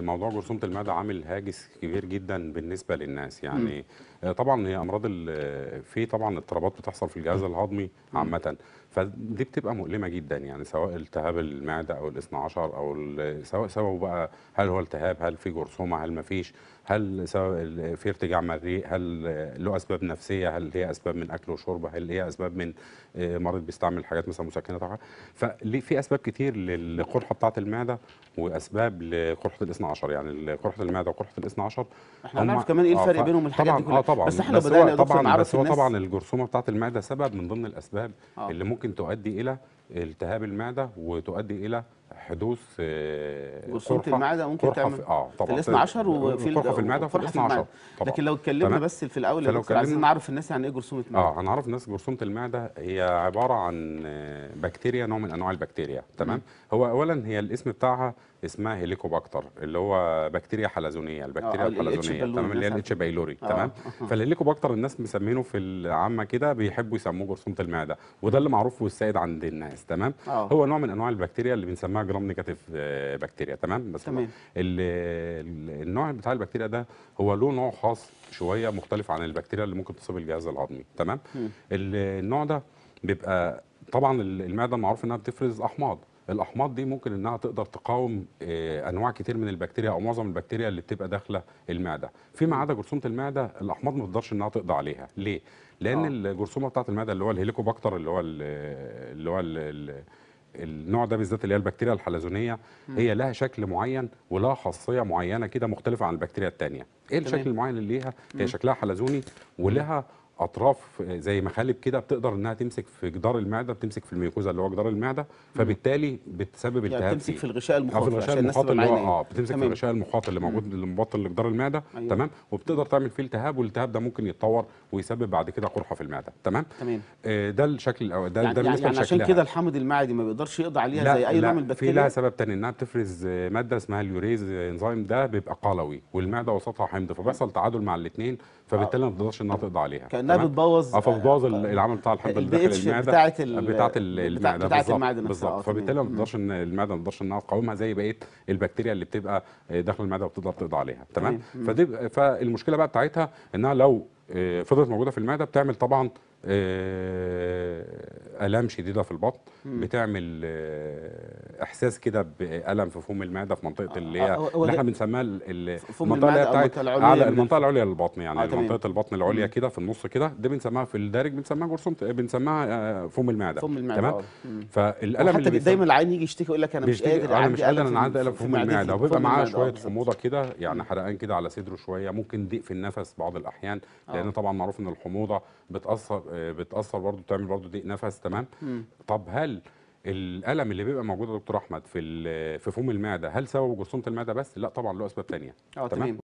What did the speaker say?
موضوع جرثومه المعده عامل هاجس كبير جدا بالنسبه للناس يعني آه، طبعا هي امراض في طبعا اضطرابات بتحصل في الجهاز الهضمي عامه فدي بتبقى مؤلمه جدا يعني سواء التهاب المعده او الاثنى عشر او سواء سببه بقى هل هو التهاب هل في جرثومه هل ما فيش هل سبب في ارتجاع مريء هل له اسباب نفسيه هل هي اسباب من اكل وشرب هل هي اسباب من آه، مريض بيستعمل حاجات مثلا مسكنه ففي اسباب كتير للقرحه بتاعه المعده واسباب لقرحه الاثنى عشر يعني قرحه المعده وقرحه الاثنى عشر احنا هنعرف كمان ايه الفرق آه، بينهم الحاجات دي آه، كلها آه طبعا بس احنا لو بدانا طبعا بس هو طبعا الجرثومه بتاعه المعده سبب من ضمن الاسباب آه. اللي ممكن ممكن تؤدي إلى التهاب المعده وتؤدي الى حدوث جرثومه آه، المعده ممكن تعمل اه طبعا في 10 وفي القرحه في المعده وفي 12 لكن لو اتكلمنا بس في الاول لو عايزين نعرف الناس عن ايه جرثومه المعده اه هنعرف الناس جرثومه المعده هي عباره عن آه، بكتيريا نوع من انواع البكتيريا تمام هو اولا هي الاسم بتاعها اسمها هيليكوباكتر اللي هو بكتيريا حلزونيه البكتيريا آه، الحلزونيه تمام اللي هي الاتش بايلوري تمام فالهيليكوباكتر الناس مسمينه في العامه كده بيحبوا يسموه جرثومه المعده وده اللي معروف والسائد عند الناس الناس تمام أوه. هو نوع من انواع البكتيريا اللي بنسميها جرام نيجاتيف آه، بكتيريا تمام بس تمام. النوع بتاع البكتيريا ده هو له نوع خاص شويه مختلف عن البكتيريا اللي ممكن تصيب الجهاز الهضمي تمام م. النوع ده بيبقى طبعا المعده معروف انها بتفرز احماض الاحماض دي ممكن انها تقدر تقاوم آه، انواع كتير من البكتيريا او معظم البكتيريا اللي بتبقى داخله المعده فيما عدا جرثومه المعده الاحماض ما تقدرش انها تقضي عليها ليه لان آه. الجرثومه بتاعه المعده اللي هو الهيليكوباكتر اللي هو اللي هو النوع ده بالذات اللي هي البكتيريا الحلزونيه هي لها شكل معين ولها خاصيه معينه كده مختلفه عن البكتيريا الثانيه ايه الشكل المعين اللي ليها هي شكلها حلزوني ولها اطراف زي مخالب كده بتقدر انها تمسك في جدار المعده بتمسك في الميوكوزا اللي هو جدار المعده فبالتالي بتسبب يعني التهاب يعني بتمسك في الغشاء المخاط عشان الغشاء المخاط اللي هو اه بتمسك تمام. في الغشاء المخاط اللي موجود اللي مبطن لجدار المعده أيوه. تمام وبتقدر تعمل فيه التهاب والالتهاب ده ممكن يتطور ويسبب بعد كده قرحه في المعده تمام تمام آه ده الشكل الاول ده يعني ده بالنسبه يعني عشان كده الحامض المعدي ما بيقدرش يقضي عليها لا زي اي نوع من البكتيريا في لها سبب تاني انها بتفرز آه، ماده اسمها اليوريز انزيم آه، ده بيبقى قلوي والمعده وسطها حمض فبيحصل تعادل مع الاثنين فبالتالي ما بتقدرش انها تقضي عليها انها بتبوظ آه، فبتبوظ آه، العمل بتاع الحمض الداخلي المعده بتاعت آه، بتاعت المعده بتاعت المعده بالظبط فبالتالي ما بتقدرش ان المعده ما بتقدرش انها تقاومها زي بقيه البكتيريا اللي بتبقى داخل المعده وبتقدر تقضي عليها تمام فدي فالمشكله بقى بتاعتها انها لو فضلت موجوده في المعده بتعمل طبعا الام شديده في البطن بتعمل آه، احساس كده بالم في فم المعده في منطقه اللي هي آه، آه، اللي احنا بنسميها المنطقه العليا بتاعت اعلى المنطقه العليا للبطن يعني منطقه البطن العليا كده في النص كده دي بنسميها في الدارج بنسميها جرثومه بنسميها فم المعده فم المعده تمام فالالم اللي دايما العين يجي يشتكي يقول لك انا مش قادر انا مش قادر انا عندي الم في فم المعده وبيبقى معاه شويه حموضه كده يعني حرقان كده على صدره شويه ممكن ضيق في النفس بعض الاحيان لان طبعا معروف ان الحموضه بتاثر بتاثر برضه بتعمل برضه ضيق نفس تمام مم. طب هل الالم اللي بيبقى موجود يا دكتور احمد في في فم المعده هل سببه جرثومه المعده بس لا طبعا له اسباب ثانيه آه، تمام